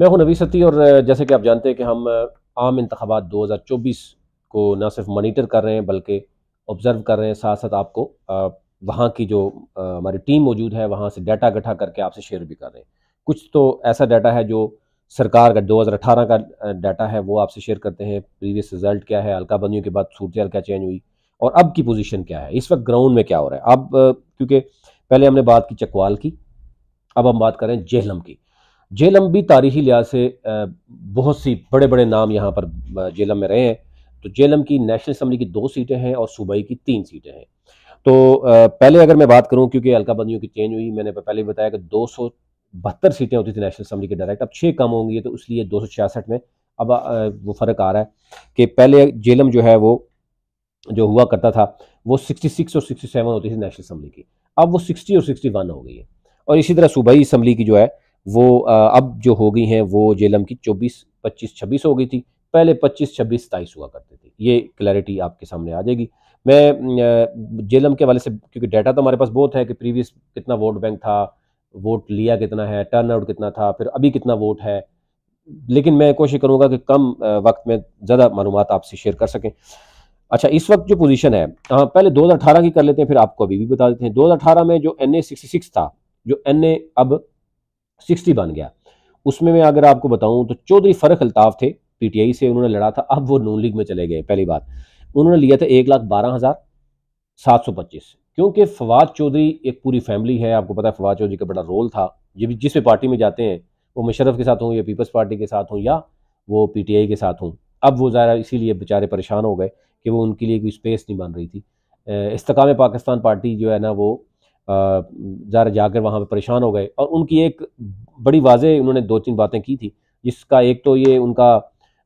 मैं हूं नवी सती और जैसे कि आप जानते हैं कि हम आम इंतबात 2024 को ना सिर्फ मॉनिटर कर रहे हैं बल्कि ऑब्ज़र्व कर रहे हैं साथ साथ आपको वहाँ की जो हमारी टीम मौजूद है वहाँ से डाटा इकट्ठा करके आपसे शेयर भी कर रहे हैं कुछ तो ऐसा डाटा है जो सरकार का 2018 का डाटा है वो आपसे शेयर करते हैं प्रीवियस रिजल्ट क्या है हल्काबंदियों के बाद सूरत क्या चेंज हुई और अब की पोजीशन क्या है इस वक्त ग्राउंड में क्या हो रहा है अब क्योंकि पहले हमने बात की चकवाल की अब हम बात करें जेहलम की जेलम भी तारीखी लिहाज से बहुत सी बड़े बड़े नाम यहाँ पर जेलम में रहे हैं तो जेलम की नेशनल असम्बली की दो सीटें हैं और सूबाई की तीन सीटें हैं तो पहले अगर मैं बात करूँ क्योंकि अलकाबंदियों की चेंज हुई मैंने पहले भी बताया कि दो सौ बहत्तर सीटें होती थी नेशनल असम्बली की डायरेक्ट अब छः कम होंगी तो इसलिए दो सौ छियासठ में अब वो फ़र्क आ रहा है कि पहले जेलम जो है वो जो हुआ करता था वो 66 और 67 होती थी नेशनल असम्बली की अब वो 60 और 61 हो गई है और इसी तरह सूबाई असम्बली की जो है वो अब जो हो गई हैं वो जेलम की चौबीस पच्चीस छब्बीस हो गई थी पहले पच्चीस छब्बीस सताईस हुआ करती थी ये क्लैरिटी आपके सामने आ जाएगी मैं जेलम के वाले से क्योंकि डाटा तो हमारे पास बहुत है कि प्रीवियस कितना वोट बैंक था वोट लिया कितना है टर्न आउट कितना था फिर अभी कितना वोट है लेकिन मैं कोशिश करूंगा कि कम वक्त में ज़्यादा मालूम आपसे शेयर कर सकें अच्छा इस वक्त जो पोजीशन है हाँ पहले 2018 की कर लेते हैं फिर आपको अभी भी बता देते हैं 2018 में जो एन ए था जो एन ए अब सिक्सटी बन गया उसमें मैं अगर आपको बताऊं तो चौधरी फरक अल्ताफ थे पीटीआई से उन्होंने लड़ा था अब वो नून लीग में चले गए पहली बात उन्होंने लिया था एक लाख बारह हज़ार सात सौ पच्चीस क्योंकि फवाद चौधरी एक पूरी फैमिली है आपको पता है फवाद चौधरी का बड़ा रोल था ये भी जिस भी पार्टी में जाते हैं वो मुशरफ के साथ हों या पीपल्स पार्टी के साथ हों या वो पीटीआई के साथ हों अब वो ज़ाहिर इसीलिए बेचारे परेशान हो गए कि वो उनके लिए कोई स्पेस नहीं बन रही थी इस्तकाम पाकिस्तान पार्टी जो है ना वो जा जाकर वहाँ पर परेशान हो गए और उनकी एक बड़ी वाजे उन्होंने दो तीन बातें की थी जिसका एक तो ये उनका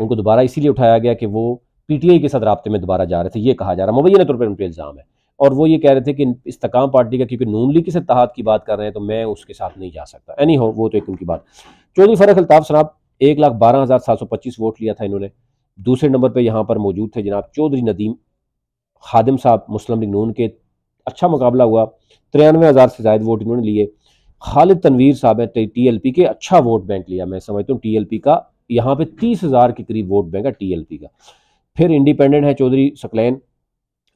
उनको दोबारा इसीलिए उठाया गया कि वो पीटीआई के साथ रबते में दोबारा जा रहे थे ये कहा जा रहा मुबैन तौर पर उनके इल्ज़ाम है और वो ये कह रहे थे कि इस्तकाम पार्टी का क्योंकि नून लीग के सतहात की बात कर रहे हैं तो मैं उसके साथ नहीं जा सकता एनी हो वो तो एक उनकी बात चौधरी फरक अल्ताफ साहब एक लाख बारह हज़ार सात सौ पच्चीस वोट लिया था इन्होंने दूसरे नंबर पर यहाँ पर मौजूद थे जनाब चौधरी नदीम खादिम साहब मुस्लिम लीग नून के अच्छा मुकाबला हुआ तिरानवे हज़ार से ज्यादा वोट इन्होंने लिए खालिद तनवीर साहब है टी एल पी के अच्छा वोट बैंक लिया मैं समझता हूँ टी एल पी का यहाँ पे तीस हज़ार के करीब वोट बैंक है टी एल पी का फिर इंडिपेंडेंट है चौधरी सकलैन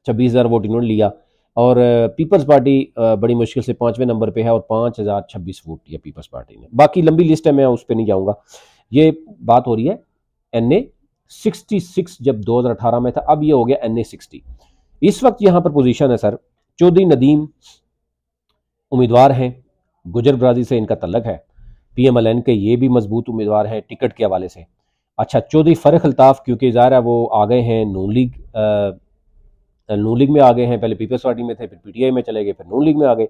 छब्बीस हज़ार वोट इन्होंने लिया और पीपल्स पार्टी बड़ी मुश्किल से पाँचवें नंबर पर है और पाँच हज़ार छब्बीस वोट लिया पीपल्स पार्टी ने बाकी लंबी लिस्ट है मैं उस पर नहीं जाऊँगा ये बात हो रही है एन ए सिक्सटी सिक्स जब दो हज़ार अठारह में था अब ये हो गया एन ए सिक्सटी इस वक्त यहाँ पर पोजिशन है सर चौधरी नदीम उम्मीदवार हैं गुजर बराजी से इनका तल्लक है पीएमएलएन के ये भी मजबूत उम्मीदवार हैं टिकट के हवाले से अच्छा चौधरी फ़रख अल्ताफ़ क्योंकि ज़ाहिर है वो आ गए हैं नू लीग नू लीग में आ गए हैं पहले पीपल्स पार्टी में थे फिर पीटीआई में चले गए फिर नू लीग में आ गए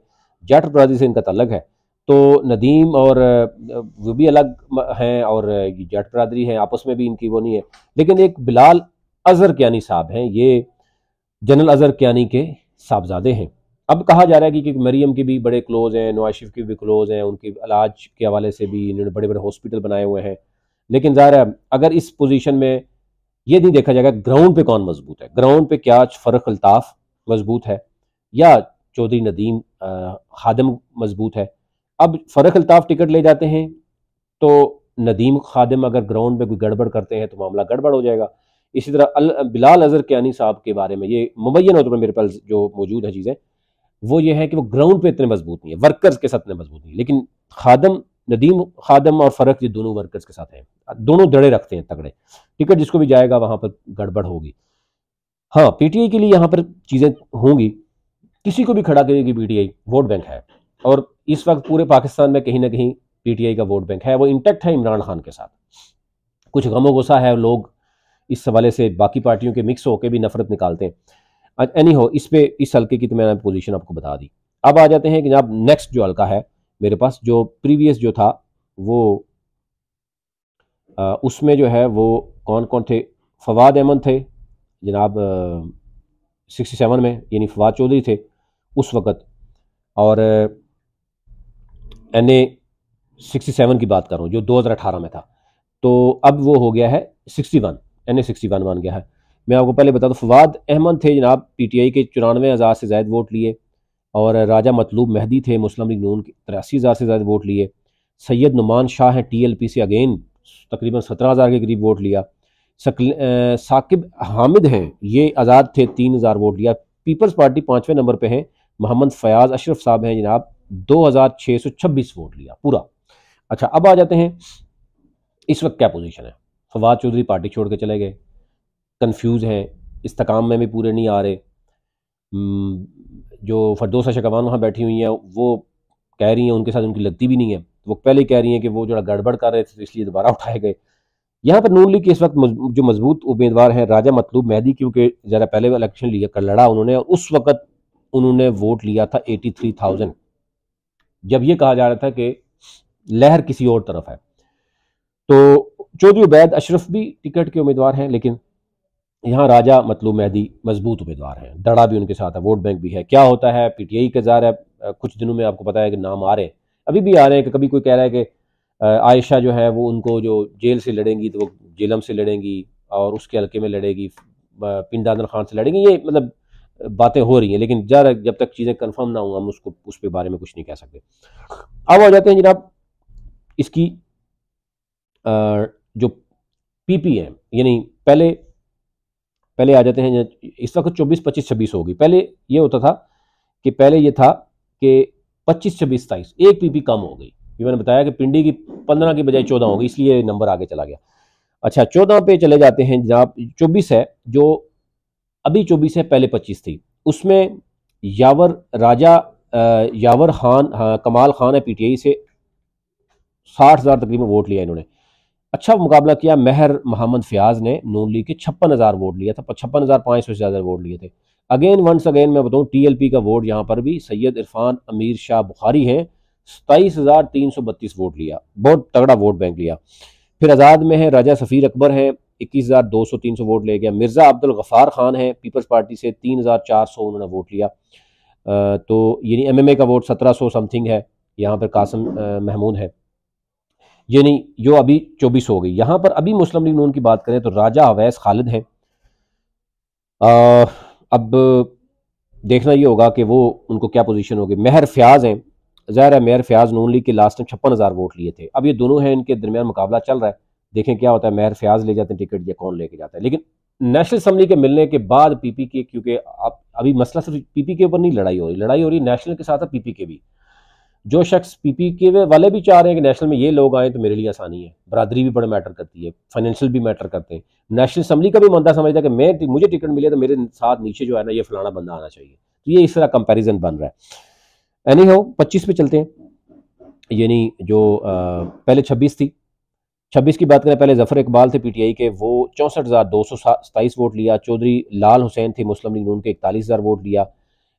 जट बरादरी से इनका तल्लक है तो नदीम और वो भी अलग हैं और जट बरादरी हैं आपस में भी इनकी वो नहीं है लेकिन एक बिलाल अजहर क्यानी साहब हैं ये जनरल अजहर क्यानी के साहबजादे हैं अब कहा जा रहा है कि, मरीम के भी बड़े क्लोज हैं नवाज शरीफ के भी क्लोज हैं उनके इलाज के हवाले से भी इन्होंने बड़े बड़े हॉस्पिटल बनाए हुए हैं लेकिन ज़ाहिर है अगर इस पोजीशन में ये नहीं देखा जाएगा ग्राउंड पे कौन मजबूत है ग्राउंड पे क्या फ़र्क अल्ताफ़ मजबूत है या चौधरी नदीम खादम मजबूत है अब फ़र्क अल्ताफ़ टिकट ले जाते हैं तो नदीम खादम अगर ग्राउंड पे कोई गड़बड़ करते हैं तो मामला गड़बड़ हो जाएगा इसी तरह अल, बिलाल अजहर कैनी साहब के बारे में ये मुबैन तौर पर मेरे पास जो मौजूद है चीज़ें वो ये है कि वो ग्राउंड पे इतने मजबूत नहीं है वर्कर्स के साथ इतने मजबूत नहीं है लेकिन खादम नदीम खादम और फरक ये दोनों वर्कर्स के साथ हैं दोनों दड़े रखते हैं तगड़े टिकट जिसको भी जाएगा वहाँ पर गड़बड़ होगी हाँ पीटीआई के लिए यहाँ पर चीज़ें होंगी किसी को भी खड़ा करेगी पीटीआई वोट बैंक है और इस वक्त पूरे पाकिस्तान में कहीं ना कहीं पीटीआई का वोट बैंक है वो इंटैक्ट है इमरान खान के साथ कुछ गमो गुस्सा है लोग इस हवाले से बाकी पार्टियों के मिक्स होकर भी नफरत निकालते हैं एनी हो इस पर इस हल्के की तो मैंने पोजीशन आपको बता दी अब आ जाते हैं कि जनाब नेक्स्ट जो हल्का है मेरे पास जो प्रीवियस जो था वो आ, उसमें जो है वो कौन कौन थे फवाद अहमद थे जनाब सिक्सटी सेवन में यानी फवाद चौधरी थे उस वक़्त और एन ए सिक्सटी सेवन की बात करूँ जो दो हज़ार अठारह में था तो अब वो हो गया है sixty one N A sixty one बन गया है मैं आपको पहले बता दूँ फवाद अहमद थे जनाब पी टी आई के चौरानवे हज़ार से ज्यादा वोट लिए और राजा मतलूब महदी थे मुस्लिम लीग नून के तिरासी हज़ार से ज़्यादा वोट लिए सैयद नुमान शाह हैं टी एल पी से अगेन तकरीबन सत्रह हज़ार के करीब वोट लिया साकिब हामिद हैं ये आज़ाद थे तीन हज़ार वोट लिया पीपल्स पार्टी पाँचवें नंबर पर हैं मोहम्मद फ़याज़ अशरफ साहब हैं जनाब दो हज़ार छः सौ छब्बीस वोट लिया पूरा अच्छा अब आ जाते हैं इस वक्त क्या पोजीशन है फवाद चौधरी पार्टी छोड़ के चले गए कन्फ्यूज हैं इस्तकाम में भी पूरे नहीं आ रहे हम्म, जो फरदोसा शकवान वहाँ बैठी हुई हैं वो कह रही हैं उनके साथ उनकी लगती भी नहीं है वो पहले कह रही हैं कि वो जो गड़बड़ कर रहे थे तो इसलिए दोबारा उठाए गए यहाँ पर नून लीग के इस वक्त जो मजबूत उम्मीदवार हैं राजा मतलूब मेहदी क्योंकि ज़रा पहले इलेक्शन लिया कर लड़ा उन्होंने और उस वक्त उन्होंने वोट लिया था एटी थ्री थाउजेंड जब ये कहा जा रहा था कि लहर किसी और तरफ है तो चौधरी उबैद अशरफ भी टिकट के उम्मीदवार हैं लेकिन यहाँ राजा मतलू मेहदी मजबूत उम्मीदवार हैं दड़ा भी उनके साथ है वोट बैंक भी है क्या होता है पीटीआई का रहा है कुछ दिनों में आपको पता है कि नाम आ रहे हैं अभी भी आ रहे हैं कि कभी कोई कह रहा है कि आयशा जो है वो उनको जो जेल से लड़ेंगी तो वो जेलम से लड़ेंगी और उसके हल्के में लड़ेगी पिंडादन खान से लड़ेंगी ये मतलब बातें हो रही हैं लेकिन ज़रा जब तक चीज़ें कन्फर्म ना हों हम उसको उस पर बारे में कुछ नहीं कह सकते अब आ जाते हैं जनाब इसकी जो पीपीएम यानी पहले पहले आ जाते हैं इस वक्त 24 25 26 होगी पहले ये होता था कि पहले ये था कि 25 26 सताईस एक पीपी कम हो गई ये मैंने बताया कि पिंडी की 15 की बजाय 14 होगी इसलिए नंबर आगे चला गया अच्छा 14 पे चले जाते हैं जहाँ 24 है जो अभी 24 है पहले 25 थी उसमें यावर राजा यावर खान हाँ, कमाल खान है पीटीआई से साठ हज़ार तकरीबन वोट लिया इन्होंने अच्छा मुकाबला किया मेहर मोहम्मद फयाज ने नून लीग के छप्पन हज़ार वोट लिया था छप्पन हज़ार पाँच सौ से ज़्यादा वोट लिए थे अगेन वंस अगेन मैं बताऊँ टीएलपी का वोट यहाँ पर भी सैयद इरफान अमीर शाह बुखारी हैं सताईस हज़ार तीन सौ बत्तीस वोट लिया बहुत तगड़ा वोट बैंक लिया फिर आज़ाद में है राजा सफ़ीर अकबर हैं इक्कीस हज़ार दो सौ तीन सौ वोट ले गया मिर्ज़ा अब्दुल गफ़ार खान हैं पीपल्स पार्टी से तीन हज़ार चार सौ उन्होंने वोट लिया तो यानी एम एम ए का वोट सत्रह सौ समथिंग है यहाँ पर कासम महमूद है यानी जो अभी चौबीस हो गई यहां पर अभी मुस्लिम लीग नून की बात करें तो राजा अवैस खालिद है अब देखना ये होगा कि वो उनको क्या पोजीशन होगी मेहर फ्याज हैं ज़ाहिर है मेहर फ्याज नून लीग के लास्ट टाइम छप्पन हज़ार वोट लिए थे अब ये दोनों हैं इनके दरमियान मुकाबला चल रहा है देखें क्या होता है मेहर फ्याज ले जाते हैं टिकट या कौन लेके जाता है लेकिन नेशनल असम्बली के मिलने के बाद पीपी के क्योंकि अब अभी मसला सिर्फ पीपी के ऊपर नहीं लड़ाई हो रही लड़ाई हो रही नेशनल के साथ पीपी के भी जो शख्स पीपी के वाले भी चाह रहे हैं कि नेशनल में ये लोग आए तो मेरे लिए आसानी है बरादरी भी बड़ा मैटर करती है फाइनेंशियल भी मैटर करते हैं नेशनल असम्बली का भी मंदा समझता है कि मैं मुझे टिकट मिले तो मेरे साथ नीचे जो है ना ये फलाना बंदा आना चाहिए तो ये इस तरह कंपेरिजन बन रहा है एनी हो पच्चीस पे चलते हैं यानी जो आ, पहले छब्बीस थी छब्बीस की बात करें पहले जफर इकबाल थे पीटीआई के वो चौंसठ हज़ार दो सौ सताईस वोट लिया चौधरी लाल हुसैन थे मुस्लिम लीग नून के इकतालीस हज़ार वोट लिया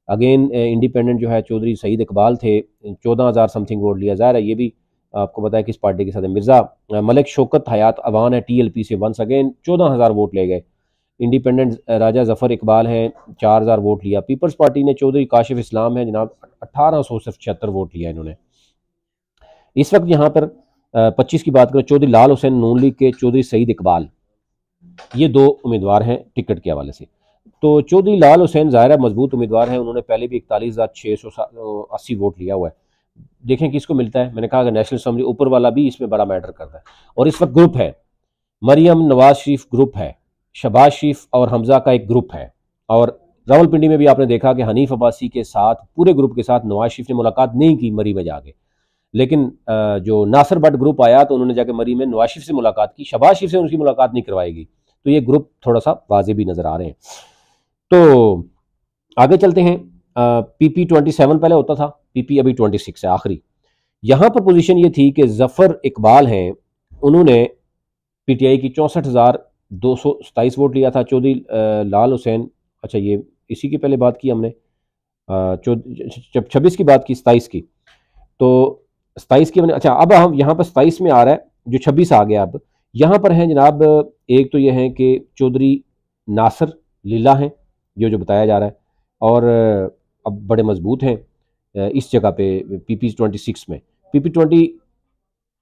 अगेन इंडिपेंडेंट eh, जो है चौधरी सईद इकबाल थे चौदह हज़ार समथिंग वोट लिया ज़ाहिर है ये भी आपको पता है किस पार्टी के साथ है मिर्ज़ा मलिक शोकत हयात अवान है पी से वंस अगेन चौदह हज़ार वोट ले गए इंडिपेंडेंट राजा जफ़र इकबाल हैं चार हज़ार वोट लिया पीपल्स पार्टी ने चौधरी काशिफ इस्लाम है जनाब अठारह सौ सिर्फ छिहत्तर वोट लिया इन्होंने इस वक्त यहाँ पर पच्चीस की बात करें चौधरी लाल हुसैन नून लीग के चौधरी सईद इकबाल ये दो उम्मीदवार हैं टिकट के हवाले से तो चौधरी लाल हुसैन ज़ाहिर है मजबूत उम्मीदवार हैं उन्होंने पहले भी इकतालीस हज़ार छः सौ अस्सी वोट लिया हुआ है देखें किसको मिलता है मैंने कहा कि नेशनल असम्बली ऊपर वाला भी इसमें बड़ा मैटर करता है और इस वक्त ग्रुप है मरियम नवाज शरीफ ग्रुप है शबाज शरीफ और हमजा का एक ग्रुप है और रावलपिंडी में भी आपने देखा कि हनीफ अब्बासी के साथ पूरे ग्रुप के साथ नवाज शरीफ ने मुलाकात नहीं की मरी में जाके लेकिन जो नासर भट्ट ग्रुप आया तो उन्होंने जाके मरी में नवाज शरीफ से मुलाकात की शबाज शरीफ से उनकी मुलाकात नहीं करवाएगी तो ये ग्रुप थोड़ा सा वाजे भी नज़र आ रहे हैं तो आगे चलते हैं पीपी ट्वेंटी सेवन पहले होता था पीपी अभी ट्वेंटी सिक्स है आखिरी यहाँ पर पोजीशन ये थी कि जफर इकबाल हैं उन्होंने पीटीआई की चौंसठ हज़ार दो सौ सताईस वोट लिया था चौधरी लाल हुसैन अच्छा ये इसी की पहले बात की हमने छब्बीस की बात की सताईस की तो सताईस की अच्छा अब हम यहाँ पर सताईस में आ रहा है जो छब्बीस आ गया अब यहाँ पर हैं जनाब एक तो ये हैं कि चौधरी नासर लीला हैं ये जो बताया जा रहा है और अब बड़े मजबूत हैं इस जगह पे पी पी ट्वेंटी सिक्स में P P twenty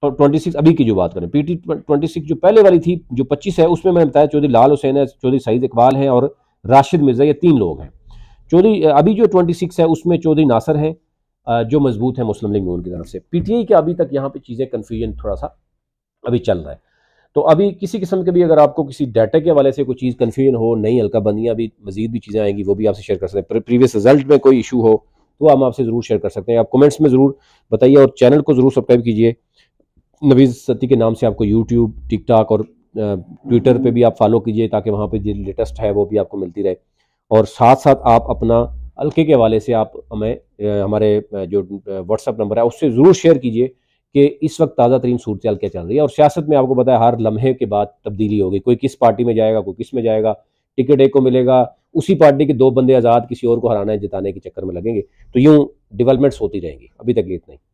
twenty six अभी की जो बात करें पी टी ट्वेंटी सिक्स जो पहले वाली थी जो पच्चीस है उसमें मैंने बताया चौधरी लाल हुसैन है चौधरी सईद इकबाल हैं और राशिद मिर्ज़ा ये तीन लोग हैं चौधरी अभी जो ट्वेंटी सिक्स है उसमें चौधरी नासर हैं जो मजबूत है मुस्लिम लीग नून की तरफ से पी टी आई के अभी तक यहाँ पे चीज़ें कन्फ्यूजन थोड़ा सा अभी चल रहा है तो अभी किसी किस्म के भी अगर आपको किसी डाटा के हवाले से कोई चीज़ कन्फ्यूजन हो नई हल्का बंदियाँ अभी मजीद भी चीज़ें आएंगी वो भी आपसे शेयर कर सकते हैं प्रीवियस रिजल्ट में कोई इशू हो तो हम आपसे ज़रूर शेयर कर सकते हैं आप कमेंट्स में ज़रूर बताइए और चैनल को ज़रूर सब्सक्राइब कीजिए नवीज सती के नाम से आपको यूट्यूब टिकटॉक और ट्विटर पर भी आप फॉलो कीजिए ताकि वहाँ पर जो लेटेस्ट है वो भी आपको मिलती रहे और साथ साथ आप अपना हल्के के हवाले से आप हमें हमारे जो व्हाट्सअप नंबर है उससे ज़रूर शेयर कीजिए कि इस वक्त ताज़ा तरीन सूरत क्या चल रही है और सियासत में आपको पता है हर लम्हे के बाद तब्दीली होगी कोई किस पार्टी में जाएगा कोई किस में जाएगा टिकट एक को मिलेगा उसी पार्टी के दो बंदे आज़ाद किसी और को हराना है जिताने के चक्कर में लगेंगे तो यूँ डेवलपमेंट्स होती रहेंगी अभी तक इतना ही